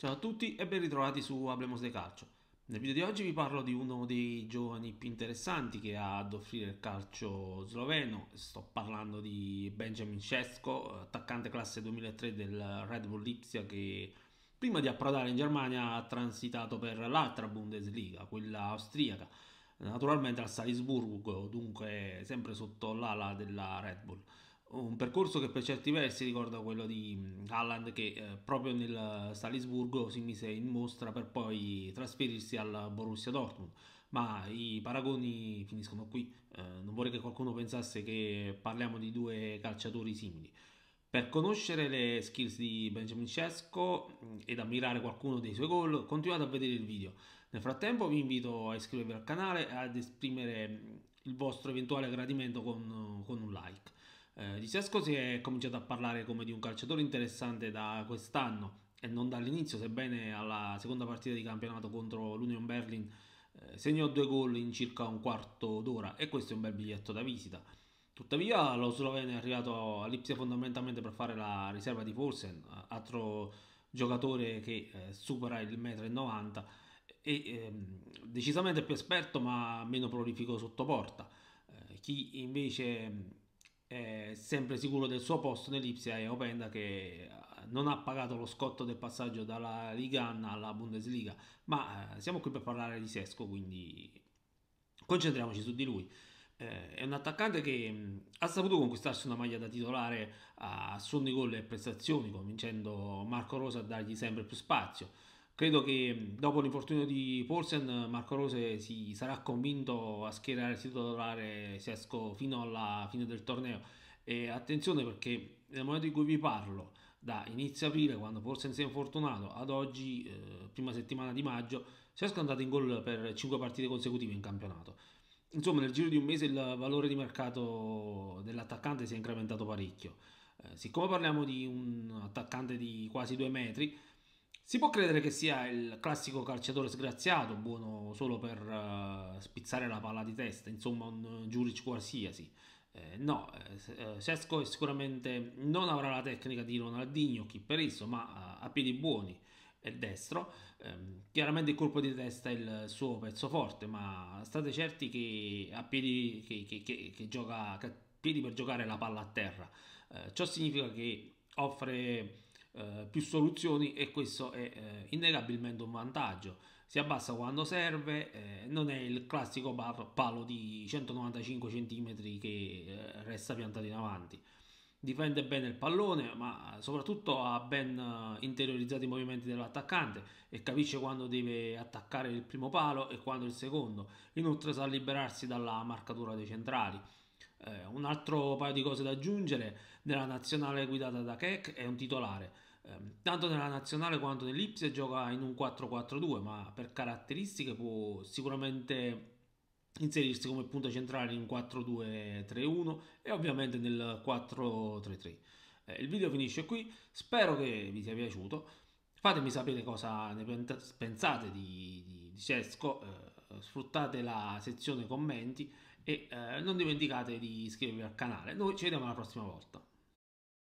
Ciao a tutti e ben ritrovati su Ablemos de Calcio. Nel video di oggi vi parlo di uno dei giovani più interessanti che ha ad offrire il calcio sloveno. Sto parlando di Benjamin Cesco, attaccante classe 2003 del Red Bull Lipsia che prima di approdare in Germania ha transitato per l'altra Bundesliga, quella austriaca, naturalmente al Salisburgo, dunque sempre sotto l'ala della Red Bull un percorso che per certi versi ricorda quello di mm, Haaland che eh, proprio nel Salisburgo si mise in mostra per poi trasferirsi al Borussia Dortmund ma i paragoni finiscono qui eh, non vorrei che qualcuno pensasse che parliamo di due calciatori simili per conoscere le skills di Benjamin Cesco mm, ed ammirare qualcuno dei suoi gol, continuate a vedere il video. Nel frattempo vi invito a iscrivervi al canale e ad esprimere mm, il vostro eventuale gradimento con, con un like. Eh, di Sesco si è cominciato a parlare come di un calciatore interessante da quest'anno e non dall'inizio, sebbene alla seconda partita di campionato contro l'Union Berlin eh, segnò due gol in circa un quarto d'ora e questo è un bel biglietto da visita. Tuttavia lo sloveno è arrivato all'Ipsia fondamentalmente per fare la riserva di Forsen, altro giocatore che eh, supera il 1,90 m e eh, decisamente più esperto ma meno prolifico sotto porta. Eh, chi invece è sempre sicuro del suo posto nell'Ipsia e Openda che eh, non ha pagato lo scotto del passaggio dalla Liga alla Bundesliga ma eh, siamo qui per parlare di Sesco quindi concentriamoci su di lui eh, è un attaccante che mh, mm, ha saputo conquistarsi una maglia da titolare a suoni gol e prestazioni, convincendo Marco Rosa a dargli sempre più spazio. Credo che mm, dopo l'infortunio di Paulsen, Marco Rose si sarà convinto a schierare il titolare Sesco fino alla fine del torneo. E attenzione perché nel momento in cui vi parlo, da inizio aprile, quando Paulsen si è infortunato, ad oggi, eh, prima settimana di maggio, Sesco è andato in gol per 5 partite consecutive in campionato. Insomma, nel giro di un mese il valore di mercato dell'attaccante si è incrementato parecchio. Eh, siccome parliamo di un attaccante di quasi 2 metri, si può credere che sia il classico calciatore sgraziato, buono solo per uh, spizzare la palla di testa, insomma un eh, Giuric qualsiasi. Eh, no, eh, eh sicuramente non avrà la tecnica di Ronaldinho, chi per esso, ma a piedi buoni e destro. Eh, chiaramente il colpo di testa è il suo pezzo forte, ma state certi che a piedi, che, che, che, gioca, a piedi per giocare la palla a terra. ciò significa che offre eh, più soluzioni e questo è eh, innegabilmente un vantaggio. Si abbassa quando serve, eh, non è il classico palo di 195 cm che eh, resta piantato in avanti difende bene il pallone, ma soprattutto ha ben eh, interiorizzato i movimenti dell'attaccante e capisce quando deve attaccare il primo palo e quando il secondo. Inoltre sa liberarsi dalla marcatura dei centrali. Eh, un altro paio di cose da aggiungere, nella nazionale guidata da Keck è un titolare. Eh, tanto nella nazionale quanto nell'Ipsia gioca in un 4-4-2, ma per caratteristiche può sicuramente inserirsi come punta centrale in 4-2-3-1 e ovviamente nel 4-3-3. Eh, il video finisce qui, spero che vi sia piaciuto, fatemi sapere cosa ne pensate di, di, di Cesco, eh, sfruttate la sezione commenti e eh, non dimenticate di iscrivervi al canale. Noi ci vediamo la prossima volta.